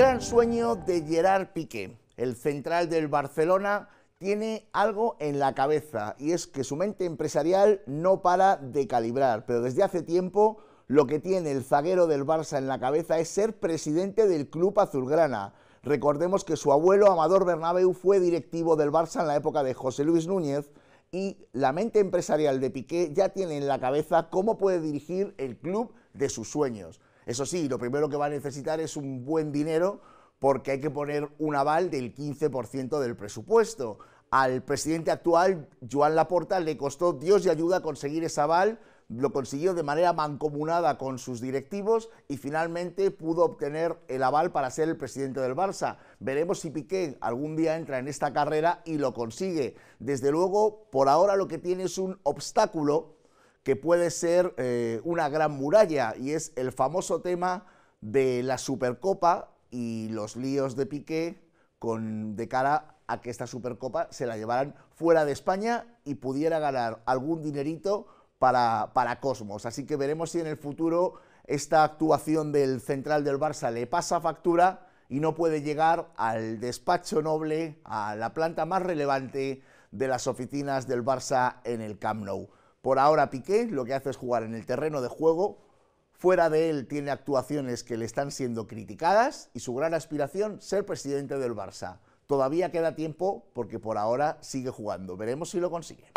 gran sueño de Gerard Piqué, el central del Barcelona, tiene algo en la cabeza y es que su mente empresarial no para de calibrar, pero desde hace tiempo lo que tiene el zaguero del Barça en la cabeza es ser presidente del club azulgrana. Recordemos que su abuelo Amador Bernabeu fue directivo del Barça en la época de José Luis Núñez y la mente empresarial de Piqué ya tiene en la cabeza cómo puede dirigir el club de sus sueños. Eso sí, lo primero que va a necesitar es un buen dinero porque hay que poner un aval del 15% del presupuesto. Al presidente actual, Joan Laporta, le costó Dios y ayuda conseguir ese aval, lo consiguió de manera mancomunada con sus directivos y finalmente pudo obtener el aval para ser el presidente del Barça. Veremos si Piqué algún día entra en esta carrera y lo consigue. Desde luego, por ahora lo que tiene es un obstáculo que puede ser eh, una gran muralla y es el famoso tema de la Supercopa y los líos de Piqué con, de cara a que esta Supercopa se la llevaran fuera de España y pudiera ganar algún dinerito para, para Cosmos. Así que veremos si en el futuro esta actuación del central del Barça le pasa factura y no puede llegar al despacho noble, a la planta más relevante de las oficinas del Barça en el Camp Nou. Por ahora Piqué lo que hace es jugar en el terreno de juego, fuera de él tiene actuaciones que le están siendo criticadas y su gran aspiración ser presidente del Barça. Todavía queda tiempo porque por ahora sigue jugando. Veremos si lo consigue.